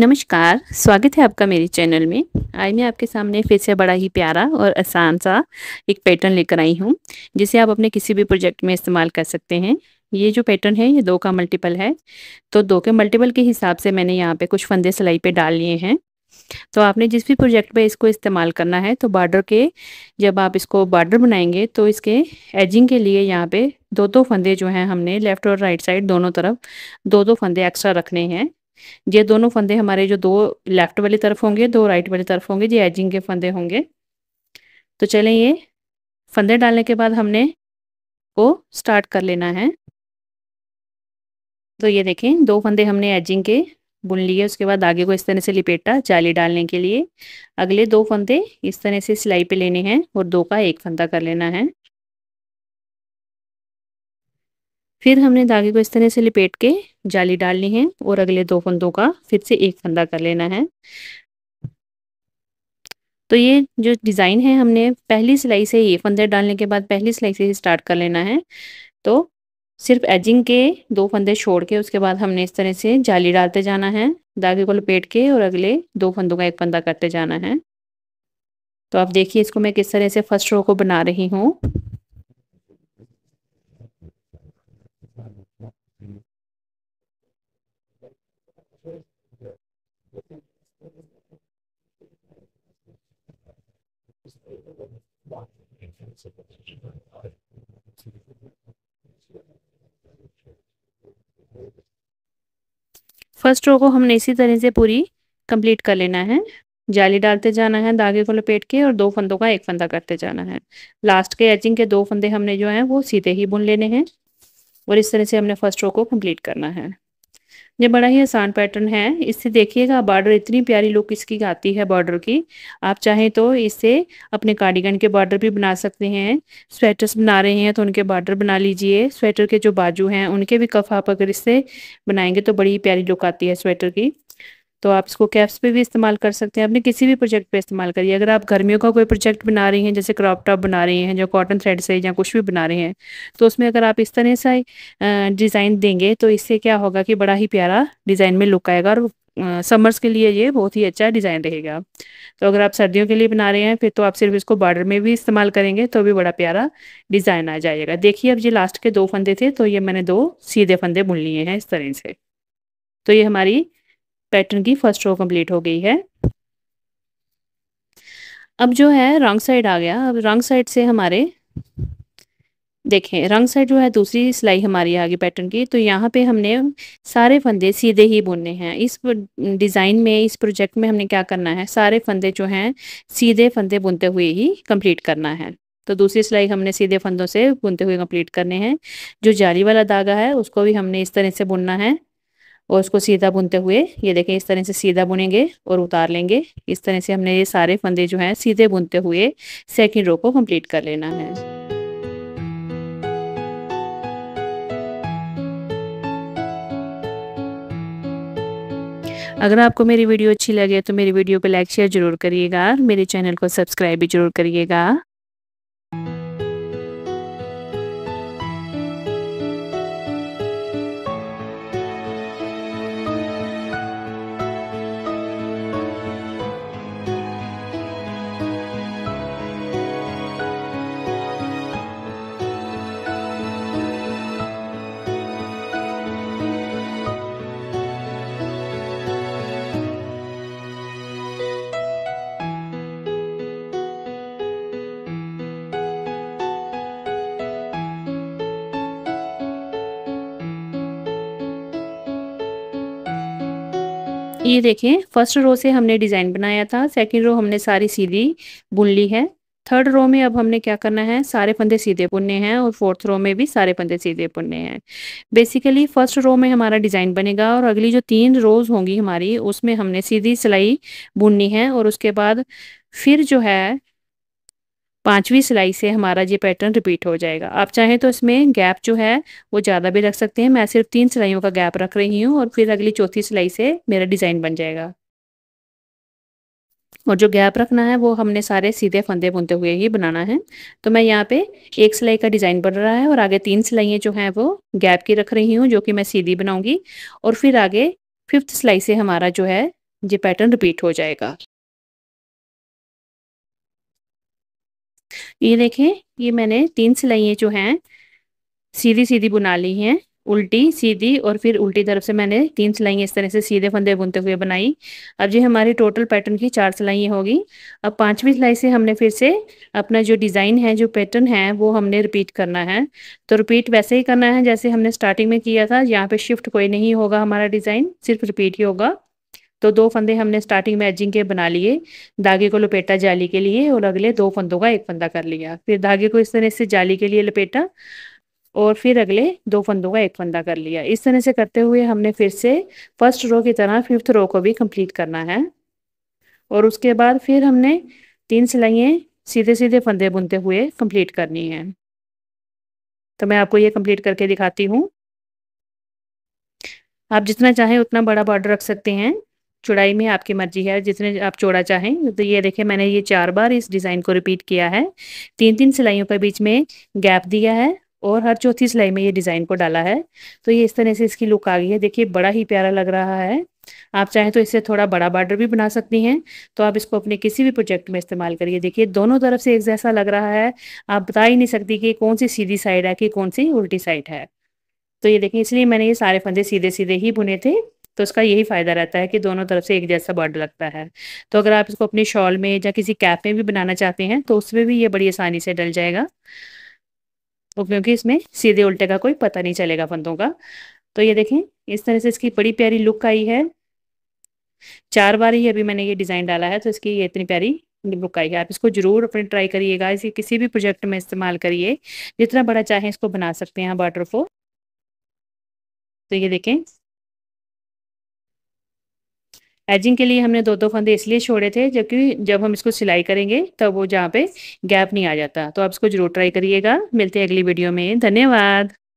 नमस्कार स्वागत है आपका मेरे चैनल में आज मैं आपके सामने फिर से बड़ा ही प्यारा और आसान सा एक पैटर्न लेकर आई हूँ जिसे आप अपने किसी भी प्रोजेक्ट में इस्तेमाल कर सकते हैं ये जो पैटर्न है ये दो का मल्टीपल है तो दो के मल्टीपल के हिसाब से मैंने यहाँ पे कुछ फंदे सिलाई पे डाल लिए हैं तो आपने जिस भी प्रोजेक्ट पे इसको इस्तेमाल करना है तो बॉर्डर के जब आप इसको बॉर्डर बनाएंगे तो इसके एजिंग के लिए यहाँ पे दो दो फंदे जो हैं हमने लेफ़्ट और राइट साइड दोनों तरफ दो दो फंदे एक्स्ट्रा रखने हैं ये दोनों फंदे हमारे जो दो लेफ्ट वाली तरफ होंगे दो राइट वाली तरफ होंगे ये एजिंग के फंदे होंगे तो चलें ये फंदे डालने के बाद हमने को स्टार्ट कर लेना है तो ये देखें दो फंदे हमने एजिंग के बुन लिए उसके बाद आगे को इस तरह से लिपेटा जाली डालने के लिए अगले दो फंदे इस तरह से सिलाई पे लेने हैं और दो का एक फंदा कर लेना है फिर हमने धागे को इस तरह से लपेट के जाली डालनी है और अगले दो फंदों का फिर से एक फंदा कर लेना है तो ये जो डिज़ाइन है हमने पहली सिलाई से ये फंदे डालने के बाद पहली सिलाई से स्टार्ट कर लेना है तो सिर्फ एजिंग के दो फंदे छोड़ के उसके बाद हमने इस तरह से जाली डालते जाना है धागे को लपेट के और अगले दो फंदों का एक फंदा करते जाना है तो आप देखिए इसको मैं किस तरह से फर्स्ट रो को बना रही हूँ फर्स्ट रो को हमने इसी तरह से पूरी कंप्लीट कर लेना है जाली डालते जाना है धागे को लपेट के और दो फंदों का एक फंदा करते जाना है लास्ट के एचिंग के दो फंदे हमने जो है वो सीधे ही बुन लेने हैं और इस तरह से हमने फर्स्ट रो को कंप्लीट करना है ये बड़ा ही आसान पैटर्न है इससे देखिएगा बॉर्डर इतनी प्यारी लुक इसकी आती है बॉर्डर की आप चाहें तो इसे अपने कार्डिगन के बॉर्डर भी बना सकते हैं स्वेटर्स बना रहे हैं तो उनके बॉर्डर बना लीजिए स्वेटर के जो बाजू हैं उनके भी कफ आप अगर इससे बनाएंगे तो बड़ी प्यारी लुक आती है स्वेटर की तो आप इसको कैप्स पे भी इस्तेमाल कर सकते हैं अपने किसी भी प्रोजेक्ट पे इस्तेमाल करिए अगर आप गर्मियों का कोई प्रोजेक्ट बना रही हैं जैसे क्रॉप टॉप बना रही हैं जो कॉटन थ्रेड से या कुछ भी बना रहे हैं तो उसमें अगर आप इस तरह से डिज़ाइन देंगे तो इससे क्या होगा कि बड़ा ही प्यारा डिज़ाइन में लुक आएगा और समर्स के लिए ये बहुत ही अच्छा डिज़ाइन रहेगा तो अगर आप सर्दियों के लिए बना रहे हैं फिर तो आप सिर्फ इसको बॉर्डर में भी इस्तेमाल करेंगे तो भी बड़ा प्यारा डिज़ाइन आ जाएगा देखिए अब ये लास्ट के दो फंदे थे तो ये मैंने दो सीधे फंदे बुन लिए हैं इस तरह से तो ये हमारी पैटर्न की फर्स्ट रो कंप्लीट हो गई है अब जो है रॉन्ग साइड आ गया अब रॉन्ग साइड से हमारे देखें रंग साइड जो है दूसरी सिलाई हमारी आगे पैटर्न की तो यहाँ पे हमने सारे फंदे सीधे ही बुनने हैं इस डिज़ाइन में इस प्रोजेक्ट में हमने क्या करना है सारे फंदे जो हैं सीधे फंदे बुनते हुए ही कंप्लीट करना है तो दूसरी सिलाई हमने सीधे फंदों से बुनते हुए कंप्लीट करने हैं जो जाली वाला धागा है उसको भी हमने इस तरह से बुनना है और उसको सीधा बुनते हुए ये देखें इस तरह से सीधा बुनेंगे और उतार लेंगे इस तरह से हमने ये सारे फंदे जो हैं सीधे बुनते हुए सेकेंड रो को कंप्लीट कर लेना है अगर आपको मेरी वीडियो अच्छी लगे तो मेरी वीडियो को लाइक शेयर जरूर करिएगा मेरे चैनल को सब्सक्राइब भी जरूर करिएगा ये देखें फर्स्ट रो से हमने डिज़ाइन बनाया था सेकंड रो हमने सारी सीधी बुन ली है थर्ड रो में अब हमने क्या करना है सारे फंदे सीधे बुनने हैं और फोर्थ रो में भी सारे फंदे सीधे बुनने हैं बेसिकली फर्स्ट रो में हमारा डिज़ाइन बनेगा और अगली जो तीन रोज़ होंगी हमारी उसमें हमने सीधी सिलाई बुननी है और उसके बाद फिर जो है पांचवी सिलाई से हमारा ये पैटर्न रिपीट हो जाएगा आप चाहें तो इसमें गैप जो है वो ज़्यादा भी रख सकते हैं मैं सिर्फ तीन सिलाइयों का गैप रख रही हूँ और फिर अगली चौथी सिलाई से मेरा डिज़ाइन बन जाएगा और जो गैप रखना है वो हमने सारे सीधे फंदे बुनते हुए ही बनाना है तो मैं यहाँ पे एक सिलाई का डिज़ाइन बन रहा है और आगे तीन सिलाइयाँ जो हैं वो गैप की रख रही हूँ जो कि मैं सीधी बनाऊँगी और फिर आगे फिफ्थ सिलाई से हमारा जो है ये पैटर्न रिपीट हो जाएगा ये देखें ये मैंने तीन सिलाइयाँ जो हैं सीधी सीधी बुना ली हैं उल्टी सीधी और फिर उल्टी तरफ से मैंने तीन सिलाइयाँ इस तरह से सीधे फंदे बुनते हुए बनाई अब ये हमारी टोटल पैटर्न की चार सिलाइयाँ होगी अब पांचवी सिलाई से हमने फिर से अपना जो डिज़ाइन है जो पैटर्न है वो हमने रिपीट करना है तो रिपीट वैसे ही करना है जैसे हमने स्टार्टिंग में किया था यहाँ पे शिफ्ट कोई नहीं होगा हमारा डिज़ाइन सिर्फ रिपीट ही होगा तो दो फंदे हमने स्टार्टिंग में एजिंग के बना लिए धागे को लपेटा जाली के लिए और अगले दो फंदों का एक फंदा कर लिया फिर धागे को इस तरह से जाली के लिए लपेटा और फिर अगले दो फंदों का एक फंदा कर लिया इस तरह से करते हुए हमने फिर से फर्स्ट रो की तरह फिफ्थ रो को भी कंप्लीट करना है और उसके बाद फिर हमने तीन सिलाइएँ सीधे सीधे फंदे बुनते हुए कंप्लीट करनी है तो मैं आपको ये कंप्लीट करके दिखाती हूँ आप जितना चाहें उतना बड़ा बॉर्डर रख सकते हैं चौड़ाई में आपकी मर्जी है जितने आप चौड़ा चाहें तो ये देखें मैंने ये चार बार इस डिज़ाइन को रिपीट किया है तीन तीन सिलाइयों के बीच में गैप दिया है और हर चौथी सिलाई में ये डिज़ाइन को डाला है तो ये इस तरह से इसकी लुक आ गई है देखिए बड़ा ही प्यारा लग रहा है आप चाहें तो इससे थोड़ा बड़ा बॉर्डर भी बना सकती हैं तो आप इसको अपने किसी भी प्रोजेक्ट में इस्तेमाल करिए देखिए दोनों तरफ से एक जैसा लग रहा है आप बता ही नहीं सकती कि कौन सी सीधी साइड है कि कौन सी उल्टी साइड है तो ये देखें इसलिए मैंने ये सारे फंदे सीधे सीधे ही बुने थे तो इसका यही फ़ायदा रहता है कि दोनों तरफ से एक जैसा बॉर्डर लगता है तो अगर आप इसको अपनी शॉल में या किसी कैप में भी बनाना चाहते हैं तो उसमें भी ये बड़ी आसानी से डल जाएगा तो क्योंकि इसमें सीधे उल्टे का कोई पता नहीं चलेगा फंदों का तो ये देखें इस तरह से इसकी बड़ी प्यारी लुक आई है चार बार ही अभी मैंने ये डिज़ाइन डाला है तो इसकी ये इतनी प्यारी लुक आई है आप इसको ज़रूर अपने ट्राई करिएगा इसे किसी भी प्रोजेक्ट में इस्तेमाल करिए जितना बड़ा चाहें इसको बना सकते हैं बॉर्डर को तो ये देखें एजिंग के लिए हमने दो दो फंदे इसलिए छोड़े थे जबकि जब हम इसको सिलाई करेंगे तब वो जहाँ पे गैप नहीं आ जाता तो आप इसको जरूर ट्राई करिएगा मिलते हैं अगली वीडियो में धन्यवाद